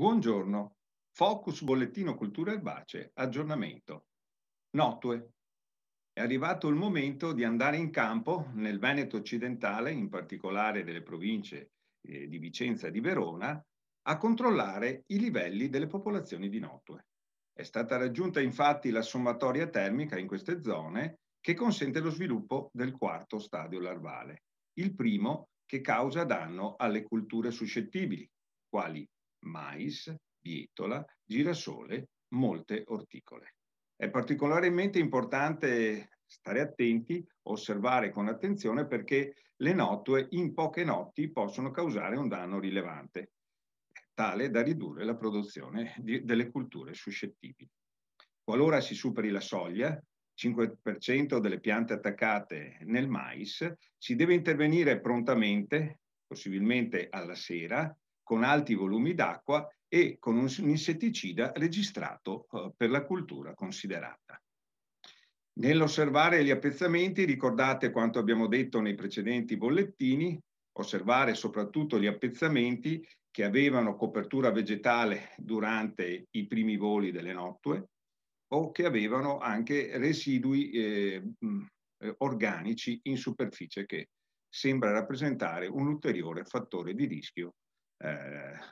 Buongiorno. Focus Bollettino Cultura Erbacee, aggiornamento. Notue. È arrivato il momento di andare in campo nel Veneto occidentale, in particolare delle province eh, di Vicenza e di Verona, a controllare i livelli delle popolazioni di Notue. È stata raggiunta infatti la sommatoria termica in queste zone che consente lo sviluppo del quarto stadio larvale, il primo che causa danno alle culture suscettibili, quali mais, bietola, girasole, molte orticole. È particolarmente importante stare attenti, osservare con attenzione perché le notue in poche notti possono causare un danno rilevante, tale da ridurre la produzione di, delle culture suscettibili. Qualora si superi la soglia, 5% delle piante attaccate nel mais, si deve intervenire prontamente, possibilmente alla sera, con alti volumi d'acqua e con un insetticida registrato eh, per la cultura considerata. Nell'osservare gli appezzamenti ricordate quanto abbiamo detto nei precedenti bollettini, osservare soprattutto gli appezzamenti che avevano copertura vegetale durante i primi voli delle nottue o che avevano anche residui eh, mm, eh, organici in superficie che sembra rappresentare un ulteriore fattore di rischio eh,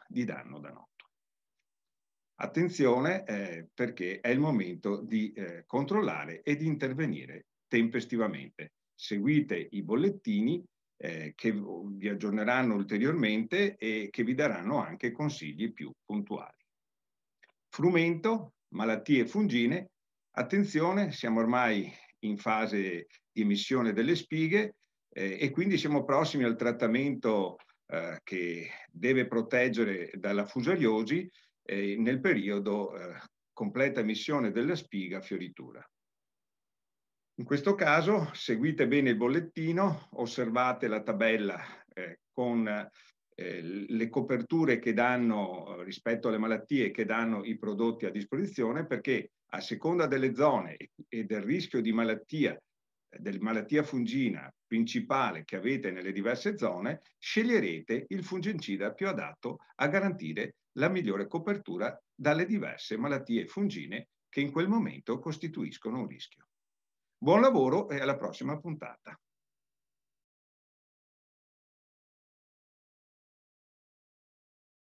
di danno da notto. Attenzione eh, perché è il momento di eh, controllare e di intervenire tempestivamente. Seguite i bollettini eh, che vi aggiorneranno ulteriormente e che vi daranno anche consigli più puntuali. Frumento, malattie fungine, attenzione, siamo ormai in fase di emissione delle spighe eh, e quindi siamo prossimi al trattamento eh, che deve proteggere dalla fusariosi eh, nel periodo eh, completa emissione della spiga fioritura. In questo caso seguite bene il bollettino, osservate la tabella eh, con eh, le coperture che danno rispetto alle malattie che danno i prodotti a disposizione perché a seconda delle zone e del rischio di malattia della malattia fungina principale che avete nelle diverse zone, sceglierete il fungicida più adatto a garantire la migliore copertura dalle diverse malattie fungine che in quel momento costituiscono un rischio. Buon lavoro e alla prossima puntata.